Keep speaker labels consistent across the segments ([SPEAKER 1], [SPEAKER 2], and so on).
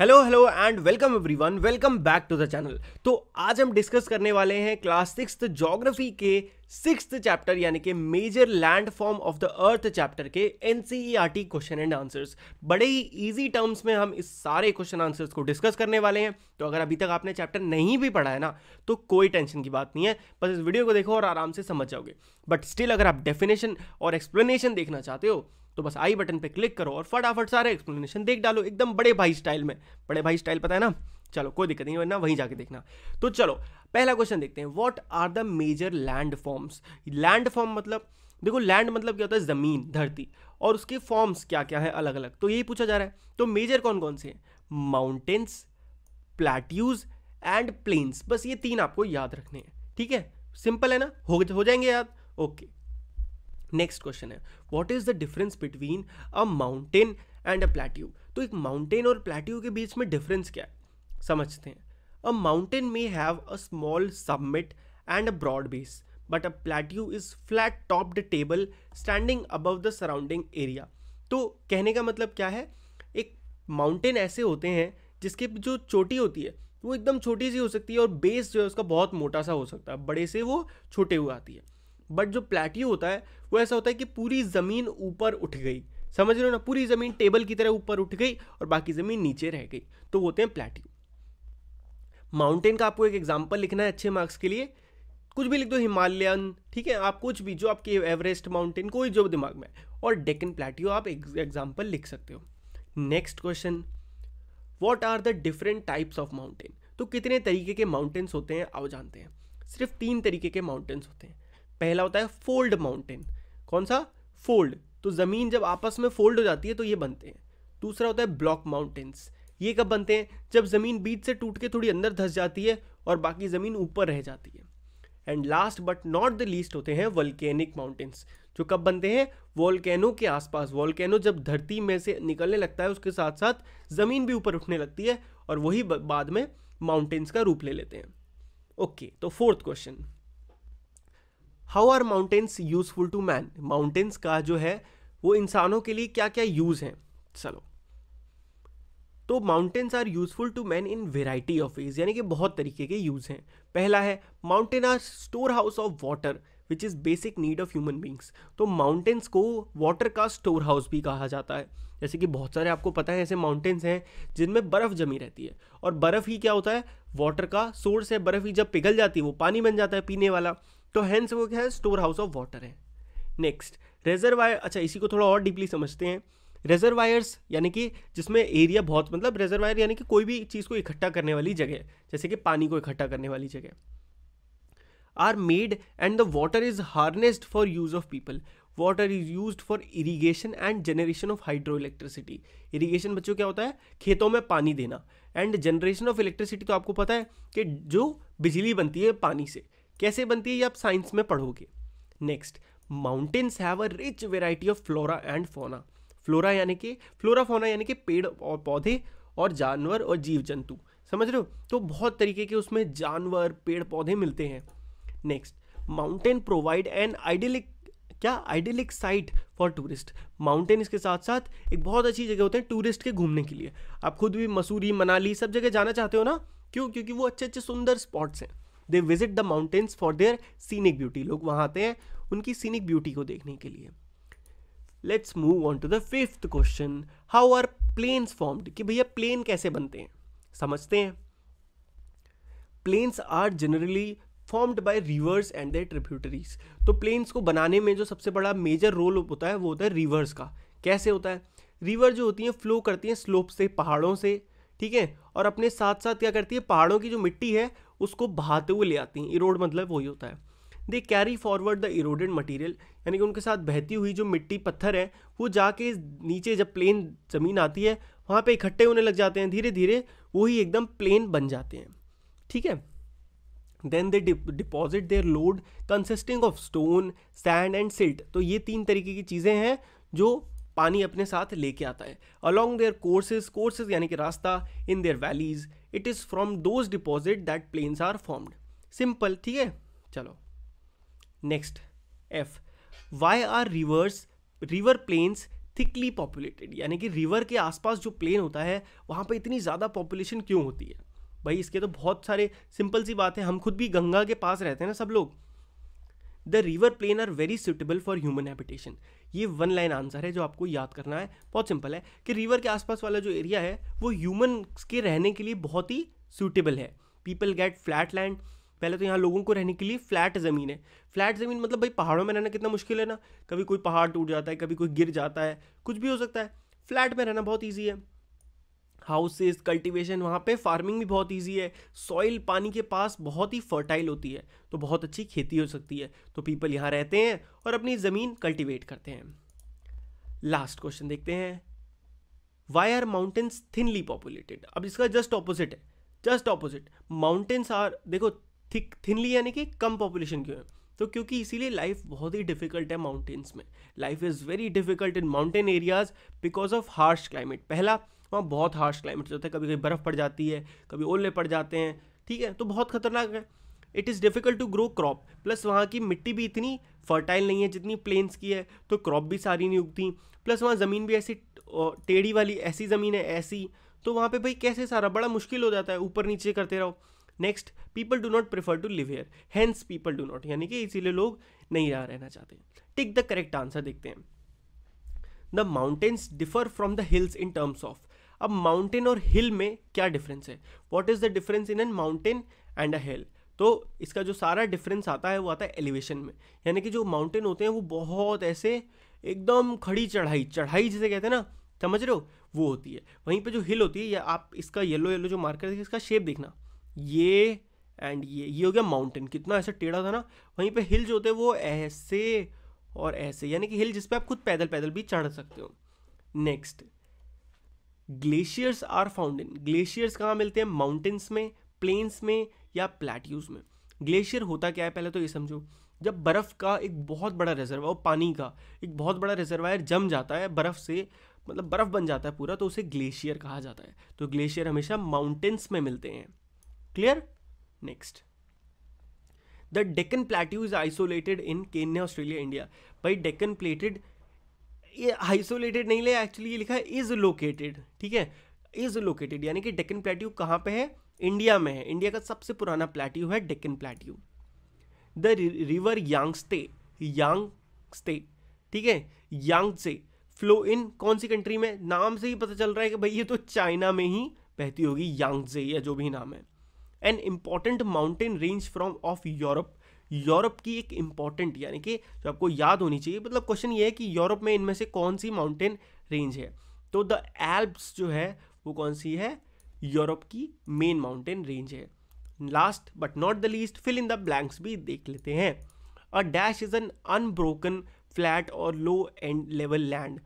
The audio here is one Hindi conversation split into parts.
[SPEAKER 1] hello hello and welcome everyone welcome back to the channel तो आज हम डिस्कस करने वाले हैं क्लास सिक्स जोग्राफी के सिक्स चैप्टर यानी कि major land form of the earth chapter के एन क्वेश्चन एंड आंसर्स बड़े ही ईजी टर्म्स में हम इस सारे क्वेश्चन आंसर्स को डिस्कस करने वाले हैं तो अगर अभी तक आपने चैप्टर नहीं भी पढ़ा है ना तो कोई टेंशन की बात नहीं है बस इस वीडियो को देखो और आराम से समझ जाओगे बट स्टिल अगर आप डेफिनेशन और एक्सप्लेनेशन देखना चाहते हो तो बस आई बटन पे क्लिक करो और फटाफट सारे एक्सप्लेनेशन देख डालो एकदम बड़े भाई स्टाइल में बड़े भाई स्टाइल पता है ना चलो कोई दिक्कत नहीं वरना वहीं जाके देखना तो चलो पहला क्वेश्चन देखते हैं what are the major land forms land form मतलब देखो लैंड मतलब क्या होता है ज़मीन धरती और उसके फॉर्म्स क्या क्या है अलग अलग तो यही पूछा जा रहा है तो मेजर कौन कौन से हैं माउंटेन्स प्लेट्यूज एंड प्लेन्स बस ये तीन आपको याद रखने हैं ठीक है सिंपल है ना हो हो जाएंगे याद ओके नेक्स्ट क्वेश्चन है what is the difference between a mountain and a plateau तो एक माउंटेन और प्लेट्यू के बीच में डिफरेंस क्या है समझते हैं a mountain may have a small summit and a broad base but a plateau is flat topped table standing above the surrounding area तो कहने का मतलब क्या है एक माउंटेन ऐसे होते हैं जिसके जो चोटी होती है वो एकदम छोटी सी हो सकती है और बेस जो है उसका बहुत मोटा सा हो सकता है बड़े से वो छोटे हुए आती है बट जो प्लेट्यू होता है वो ऐसा होता है कि पूरी ज़मीन ऊपर उठ गई समझ रहे हो ना पूरी ज़मीन टेबल की तरह ऊपर उठ गई और बाकी ज़मीन नीचे रह गई तो होते हैं प्लेट्यू माउंटेन का आपको एक एग्जाम्पल लिखना है अच्छे मार्क्स के लिए कुछ भी लिख दो हिमालयन ठीक है आप कुछ भी जो आपके एवरेस्ट माउंटेन कोई जो दिमाग में और डेकन प्लेट्यू आप एक एग्जाम्पल लिख सकते हो next question what are the different types of mountain तो कितने तरीके के माउंटेन्स होते हैं आप जानते हैं सिर्फ तीन तरीके के माउंटेन्स होते हैं पहला होता है फोल्ड माउंटेन कौन सा फोल्ड तो ज़मीन जब आपस में फोल्ड हो जाती है तो ये बनते हैं दूसरा होता है ब्लॉक माउंटेन्स ये कब बनते हैं जब ज़मीन बीच से टूट के थोड़ी अंदर धस जाती है और बाकी ज़मीन ऊपर रह जाती है and last but not the least होते हैं वल्केनिक माउंटेन्स जो कब बनते हैं वॉल्केनो के आसपास वॉल्केनो जब धरती में से निकलने लगता है उसके साथ साथ ज़मीन भी ऊपर उठने लगती है और वही बाद में माउंटेन्स का रूप ले लेते हैं ओके okay, तो fourth question how are mountains useful to man mountains का जो है वो इंसानों के लिए क्या क्या यूज़ हैं चलो तो mountains are useful to man in variety of ways यानी कि बहुत तरीके के यूज़ हैं पहला है mountain are store house of water which is basic need of human beings तो माउंटेन्स को वाटर का स्टोर हाउस भी कहा जाता है जैसे कि बहुत सारे आपको पता है ऐसे माउंटेन्स हैं जिनमें बर्फ़ जमी रहती है और बर्फ़ ही क्या होता है वाटर का सोर्स है बर्फ़ ही जब पिघल जाती है वो पानी बन जाता है पीने वाला तो हैंस वो क्या है स्टोर हाउस ऑफ वाटर है नेक्स्ट रेजरवायर अच्छा इसी को थोड़ा और डीपली समझते हैं रेजरवायर्स यानी कि जिसमें एरिया बहुत मतलब रेजरवायर यानी कि कोई भी चीज़ को इकट्ठा करने वाली जगह जैसे कि पानी को इकट्ठा करने वाली जगह are made and the water is harnessed for use of people water is use for irrigation and generation of hydro electricity irrigation बच्चों क्या होता है खेतों में पानी देना एंड जनरेशन ऑफ इलेक्ट्रिसिटी तो आपको पता है कि जो बिजली बनती है पानी से कैसे बनती है ये आप साइंस में पढ़ोगे next mountains have a rich variety of flora and fauna flora यानी कि फ्लोरा फोना यानी कि पेड़ और पौधे और जानवर और जीव जंतु समझ रहे हो तो बहुत तरीके के उसमें जानवर पेड़ पौधे मिलते हैं next mountain provide an idyllic क्या idyllic site for tourist mountain इसके साथ साथ एक बहुत अच्छी जगह होते हैं टूरिस्ट के घूमने के लिए आप खुद भी मसूरी मनाली सब जगह जाना चाहते हो ना क्यों क्योंकि वो अच्छे अच्छे सुंदर स्पॉट्स हैं they visit the mountains for their scenic beauty लोग वहां आते हैं उनकी सीनिक ब्यूटी को देखने के लिए let's move on to the fifth question how are plains formed कि भैया प्लेन कैसे बनते हैं समझते हैं plains are generally formed by rivers and their tributaries तो प्लेन्स को बनाने में जो सबसे बड़ा मेजर रोल होता है वो होता है रिवर्स का कैसे होता है रिवर जो होती हैं फ्लो करती हैं स्लोप से पहाड़ों से ठीक है और अपने साथ साथ क्या करती है पहाड़ों की जो मिट्टी है उसको बहाते हुए ले आती हैं इरोड मतलब वही होता है they carry forward the eroded material यानी कि उनके साथ बहती हुई जो मिट्टी पत्थर है वो जाके नीचे जब प्लेन ज़मीन आती है वहाँ पे इकट्ठे होने लग जाते हैं धीरे धीरे वो ही एकदम प्लेन बन जाते हैं ठीक है then they deposit their load consisting of stone sand and silt तो ये तीन तरीके की चीज़ें हैं जो पानी अपने साथ लेके आता है अलॉन्ग देयर कोर्सेज कोर्सेज यानी कि रास्ता in their valleys it is from those deposit that plains are formed simple ठीक है चलो next F why are rivers river plains thickly populated यानी कि रिवर के आसपास जो प्लेन होता है वहाँ पर इतनी ज़्यादा पॉपुलेशन क्यों होती है भाई इसके तो बहुत सारे सिंपल सी बात है हम खुद भी गंगा के पास रहते हैं ना सब लोग the river plain are very suitable for human habitation ये वन लाइन आंसर है जो आपको याद करना है बहुत सिंपल है कि रिवर के आसपास वाला जो एरिया है वो ह्यूमन के रहने के लिए बहुत ही सूटेबल है पीपल गेट फ्लैट लैंड पहले तो यहाँ लोगों को रहने के लिए फ्लैट ज़मीन है फ्लैट ज़मीन मतलब भाई पहाड़ों में रहना कितना मुश्किल है ना कभी कोई पहाड़ टूट जाता है कभी कोई गिर जाता है कुछ भी हो सकता है फ्लैट में रहना बहुत ईजी है हाउसेस कल्टीवेशन वहाँ पे फार्मिंग भी बहुत इजी है सॉइल पानी के पास बहुत ही फर्टाइल होती है तो बहुत अच्छी खेती हो सकती है तो पीपल यहाँ रहते हैं और अपनी ज़मीन कल्टीवेट करते हैं लास्ट क्वेश्चन देखते हैं why are mountains thinly populated अब इसका जस्ट ऑपोजिट है जस्ट ऑपोजिट माउंटेन्स आर देखो थिक थिनली यानी कि कम पॉपुलेशन क्यों है तो क्योंकि इसीलिए लाइफ बहुत ही डिफिकल्ट है माउंटेन्स में life is very difficult in mountain areas because of harsh climate पहला वहाँ बहुत हार्श क्लाइमेट होता है कभी कभी बर्फ़ पड़ जाती है कभी ओले पड़ जाते हैं ठीक है तो बहुत खतरनाक है it is difficult to grow crop plus वहाँ की मिट्टी भी इतनी फर्टाइल नहीं है जितनी प्लेन्स की है तो क्रॉप भी सारी नहीं उगती प्लस वहाँ ज़मीन भी ऐसी टेढ़ी वाली ऐसी ज़मीन है ऐसी तो वहाँ पे भाई कैसे सारा बड़ा मुश्किल हो जाता है ऊपर नीचे करते रहो next people do not prefer to live here hence people do not यानी कि इसीलिए लोग नहीं यहाँ रहना चाहते टिक द करेक्ट आंसर देखते हैं the mountains differ from the hills in terms of अब माउंटेन और हिल में क्या डिफरेंस है what is the difference in an mountain and a hill तो इसका जो सारा डिफरेंस आता है वो आता है एलिवेशन में यानी कि जो माउंटेन होते हैं वो बहुत ऐसे एकदम खड़ी चढ़ाई चढ़ाई जिसे कहते हैं ना समझ रहे हो वो होती है वहीं पे जो हिल होती है या आप इसका येलो येलो जो मार्कर है इसका शेप देखना ये एंड ये ये हो गया माउंटेन कितना ऐसा टेढ़ा था ना वहीं पे हिल जो होते हैं वो ऐसे और ऐसे यानी कि हिल जिस पे आप खुद पैदल पैदल भी चढ़ सकते हो next glaciers are found in glaciers कहाँ मिलते हैं माउंटेन्स में प्लेन्स में या प्लेट्यूज में ग्लेशियर होता क्या है पहले तो ये समझो जब बर्फ़ का एक बहुत बड़ा रिजर्वायर पानी का एक बहुत बड़ा रिजर्वायर जम जाता है बर्फ़ से मतलब बर्फ़ बन जाता है पूरा तो उसे ग्लेशियर कहा जाता है तो ग्लेशियर हमेशा माउंटेन्स में मिलते हैं clear next the Deccan plateau is isolated in Kenya Australia India भाई डेकन प्लेटेड ये आइसोलेटेड नहीं ले एक्चुअली ये लिखा है इज लोकेटेड ठीक है इज लोकेटेड यानी कि डेकन प्लेट्यू कहाँ पे है इंडिया में है इंडिया का सबसे पुराना प्लेट्यू है Deccan plateau the river Yangtze Yangtze ठीक है यांगसे फ्लो इन कौन सी कंट्री में नाम से ही पता चल रहा है कि भाई ये तो चाइना में ही बहती होगी यांगजे या जो भी नाम है an important mountain range from of Europe Europe की एक इम्पॉर्टेंट यानी कि जो आपको याद होनी चाहिए मतलब क्वेश्चन ये है कि यूरोप में इनमें से कौन सी माउंटेन रेंज है तो द एल्प्स जो है वो कौन सी है यूरोप की मेन माउंटेन रेंज है last but not the least fill in the blanks भी देख लेते हैं a dash is an unbroken flat और लो एंड लेवल लैंड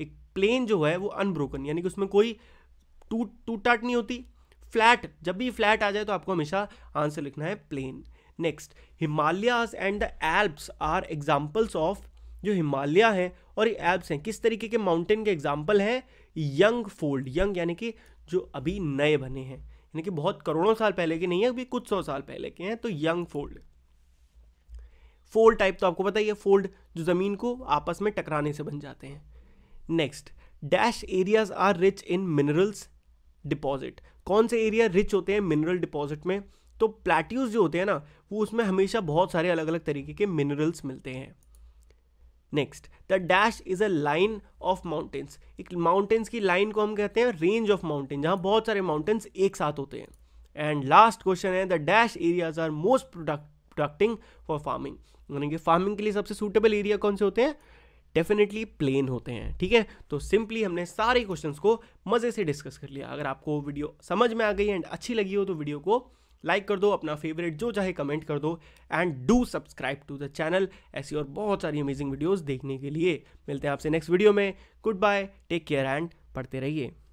[SPEAKER 1] एक प्लेन जो है वो अनब्रोकन यानी कि उसमें कोई टूट टूट टाट नहीं होती फ्लैट जब भी फ्लैट आ जाए तो आपको हमेशा आंसर लिखना है plain next Himalayas and the Alps are examples of जो हिमालय है और ये एल्प्स हैं किस तरीके के माउंटेन के एग्जाम्पल हैं यंग फोल्ड यंग यानी कि जो अभी नए बने हैं यानी कि बहुत करोड़ों साल पहले के नहीं है अभी कुछ सौ साल पहले के हैं तो यंग फोल्ड फोल्ड टाइप तो आपको पता ही है फोल्ड जो ज़मीन को आपस में टकराने से बन जाते हैं next dash areas are rich in minerals deposit कौन से एरिया रिच होते हैं मिनरल डिपॉजिट में तो प्लेट्यूज जो होते हैं ना वो उसमें हमेशा बहुत सारे अलग अलग तरीके के मिनरल्स मिलते हैं next the dash is a line of mountains एक माउंटेन्स की लाइन को हम कहते हैं रेंज ऑफ माउंटेन जहाँ बहुत सारे माउंटेन्स एक साथ होते हैं एंड लास्ट क्वेश्चन है the dash areas are most productive for farming यानी कि फार्मिंग के लिए सबसे सूटेबल एरिया कौन से होते हैं डेफिनेटली प्लेन होते हैं ठीक है तो सिंपली हमने सारे क्वेश्चंस को मज़े से डिस्कस कर लिया अगर आपको वीडियो समझ में आ गई एंड अच्छी लगी हो तो वीडियो को लाइक कर दो अपना फेवरेट जो चाहे कमेंट कर दो and do subscribe to the channel ऐसी और बहुत सारी अमेजिंग वीडियोज देखने के लिए मिलते हैं आपसे नेक्स्ट वीडियो में good bye take care and पढ़ते रहिए